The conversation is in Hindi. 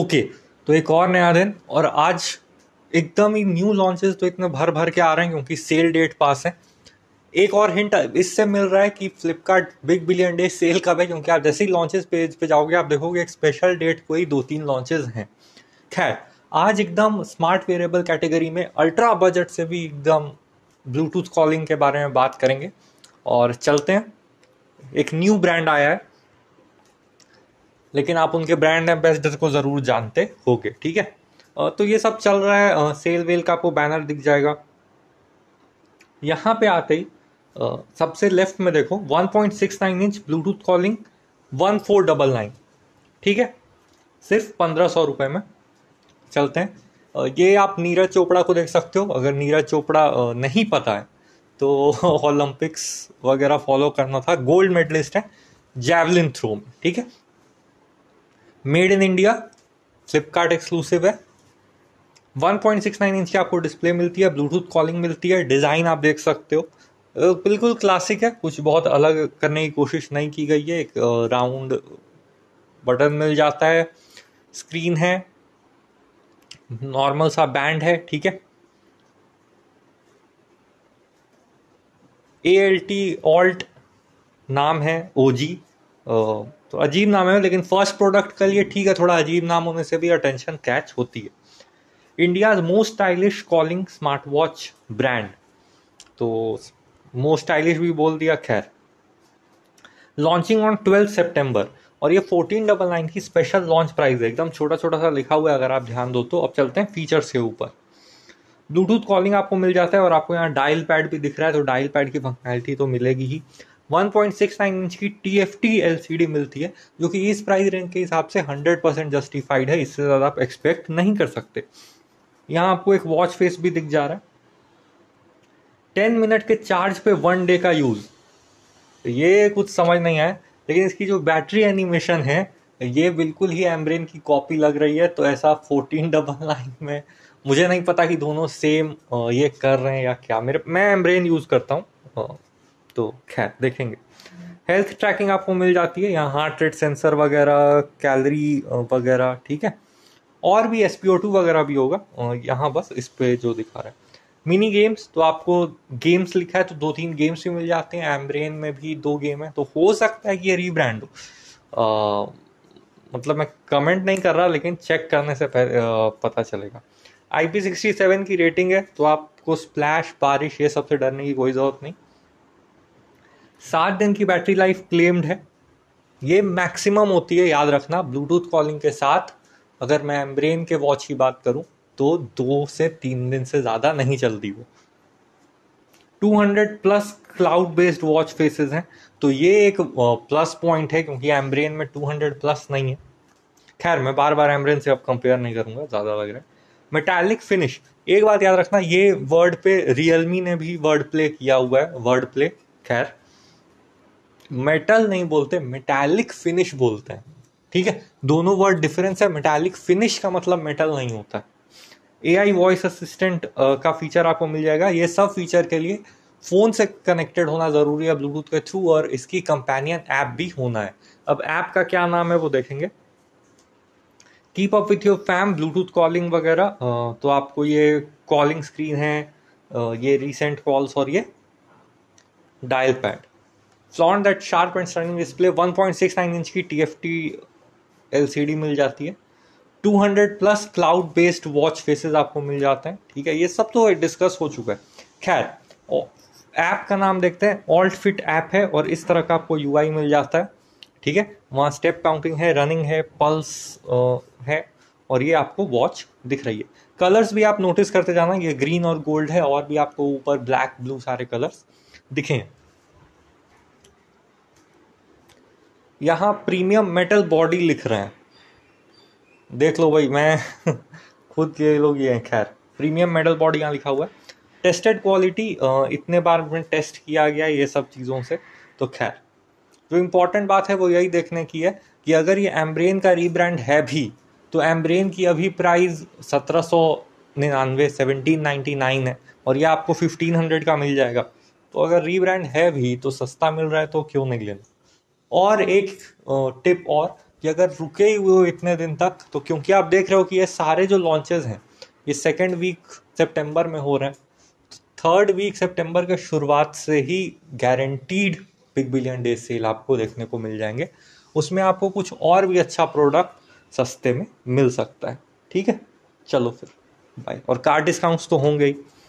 ओके तो एक और नया दिन और आज एकदम ही न्यू लॉन्चेस तो इतने भर भर के आ रहे हैं क्योंकि सेल डेट पास है एक और हिंट इससे मिल रहा है कि Flipkart big billion day sale कब है क्योंकि आप जैसे ही लॉन्चेस पेज पे जाओगे आप देखोगे एक स्पेशल डेट को ही दो तीन लॉन्चेस हैं खैर आज एकदम स्मार्ट वेरिएबल कैटेगरी में अल्ट्रा बजट से भी एकदम ब्लूटूथ कॉलिंग के बारे में बात करेंगे और चलते हैं एक न्यू ब्रांड आया है लेकिन आप उनके ब्रांड एम्बेसडर को ज़रूर जानते गए ठीक है तो ये सब चल रहा है सेल वेल का आपको बैनर दिख जाएगा यहाँ पे आते ही सबसे लेफ्ट में देखो 1.69 इंच ब्लूटूथ कॉलिंग 1499 ठीक है सिर्फ पंद्रह सौ रुपये में चलते हैं ये आप नीरज चोपड़ा को देख सकते हो अगर नीरज चोपड़ा नहीं पता है तो ओलंपिक्स वगैरह फॉलो करना था गोल्ड मेडलिस्ट है जैवलिन थ्रो में ठीक है made in India Flipkart exclusive है 1.69 इंच की आपको डिस्प्ले मिलती है ब्लूटूथ कॉलिंग मिलती है डिज़ाइन आप देख सकते हो बिल्कुल क्लासिक है कुछ बहुत अलग करने की कोशिश नहीं की गई है एक राउंड बटन मिल जाता है स्क्रीन है नॉर्मल सा बैंड है ठीक है ए एल टी ऑल्ट नाम है ओ जी तो अजीब नाम है लेकिन फर्स्ट प्रोडक्ट का लिए ठीक है थोड़ा अजीब नाम होने से भी अटेंशन कैच होती है India's most stylish calling smart watch brand तो मोस्ट स्टाइलिश भी बोल दिया खैर लॉन्चिंग ऑन ट्वेल्थ सेप्टेम्बर और ये फोर्टीन डबल नाइन की स्पेशल लॉन्च प्राइस है एकदम छोटा छोटा सा लिखा हुआ है अगर आप ध्यान दो तो अब चलते हैं फीचर्स के ऊपर ब्लूटूथ कॉलिंग आपको मिल जाता है और आपको यहाँ डायल पैड भी दिख रहा है तो डायल पैड की फंक्शनैलिटी तो मिलेगी ही 1.69 इंच की टी एफ टी एल मिलती है जो कि इस प्राइस रेंज के हिसाब से 100 परसेंट जस्टिफाइड है इससे ज़्यादा आप एक्सपेक्ट नहीं कर सकते यहाँ आपको एक वॉच फेस भी दिख जा रहा है टेन मिनट के चार्ज पे वन डे का यूज़ ये कुछ समझ नहीं आया लेकिन इसकी जो बैटरी एनिमेशन है ये बिल्कुल ही एमब्रेन की कॉपी लग रही है तो ऐसा फोर्टीन डबल नाइन में मुझे नहीं पता कि दोनों सेम ये कर रहे हैं या क्या मेरे मैं एमब्रेन यूज़ करता हूँ तो खैर देखेंगे हेल्थ ट्रैकिंग आपको मिल जाती है यहाँ हार्ट रेट सेंसर वगैरह कैलरी वगैरह ठीक है और भी एस पी ओ टू वगैरह भी होगा यहाँ बस इस पर जो दिखा रहा है मिनी गेम्स तो आपको गेम्स लिखा है तो दो तीन गेम्स भी मिल जाते हैं एमब्रेन में भी दो गेम है तो हो सकता है कि ये रीब्रांड हो मतलब मैं कमेंट नहीं कर रहा लेकिन चेक करने से पहले पता चलेगा आई पी सिक्सटी सेवन की रेटिंग है तो आपको स्प्लैश बारिश ये सबसे डरने की कोई ज़रूरत नहीं सात दिन की बैटरी लाइफ क्लेम्ड है ये मैक्सिमम होती है याद रखना ब्लूटूथ कॉलिंग के साथ अगर मैं एम्ब्रेन के वॉच की बात करूं तो दो से तीन दिन से ज़्यादा नहीं चलती वो 200 plus cloud based watch faces हैं तो ये एक प्लस पॉइंट है क्योंकि एम्ब्रेन में 200 प्लस नहीं है खैर मैं बार बार एम्ब्रेन से अब कंपेयर नहीं करूँगा ज़्यादा लग रहा है मेटालिक फिनिश एक बात याद रखना ये वर्ड पे रियलमी ने भी वर्ड प्ले किया हुआ है वर्ड प्ले खैर मेटल नहीं बोलते मेटालिक फिनिश बोलते हैं ठीक है दोनों वर्ड डिफरेंस है मेटालिक फिनिश का मतलब मेटल नहीं होता ए आई वॉइस असिस्टेंट का फीचर आपको मिल जाएगा ये सब फीचर के लिए फ़ोन से कनेक्टेड होना ज़रूरी है ब्लूटूथ के थ्रू और इसकी कंपेनियन ऐप भी होना है अब ऐप का क्या नाम है वो देखेंगे keep up with your fam Bluetooth calling वगैरह तो आपको ये कॉलिंग स्क्रीन है ये रिसेंट कॉल्स और ये dial pad flaunt that sharp and stunning display 1.69 inch की टी एलसीडी मिल जाती है 200 plus cloud based watch faces आपको मिल जाते हैं ठीक है ये सब तो डिस्कस हो चुका है खैर ऐप का नाम देखते हैं ऑल्ट फिट ऐप है और इस तरह का आपको यू मिल जाता है ठीक है वहाँ स्टेप काउंटिंग है रनिंग है पल्स है और ये आपको वॉच दिख रही है कलर्स भी आप नोटिस करते जाना ये ग्रीन और गोल्ड है और भी आपको ऊपर ब्लैक ब्लू सारे कलर्स दिखे हैं यहाँ प्रीमियम मेटल बॉडी लिख रहे हैं देख लो भाई मैं खुद ये लोग ये हैं खैर प्रीमियम मेटल बॉडी यहाँ लिखा हुआ है टेस्टेड क्वालिटी इतने बार में टेस्ट किया गया ये सब चीज़ों से तो खैर जो इम्पोर्टेंट बात है वो यही देखने की है कि अगर ये एम्ब्रेन का रीब्रांड है भी तो एम्ब्रेन की अभी प्राइस सत्रह सौ निन्यानवे सेवनटीन नाइन्टी नाइन है और ये आपको फिफ्टीन हंड्रेड का मिल जाएगा तो अगर रीब्रांड है भी तो सस्ता मिल रहा है तो क्यों नहीं लेना और एक टिप और कि अगर रुके ही हुए इतने दिन तक तो क्योंकि आप देख रहे हो कि ये सारे जो लॉन्चेज हैं ये सेकेंड वीक सेप्टेम्बर में हो रहे हैं थर्ड वीक सेप्टेम्बर के शुरुआत से ही guaranteed big billion day sale आपको देखने को मिल जाएंगे उसमें आपको कुछ और भी अच्छा प्रोडक्ट सस्ते में मिल सकता है ठीक है चलो फिर बाय और कार डिस्काउंट्स तो होंगे ही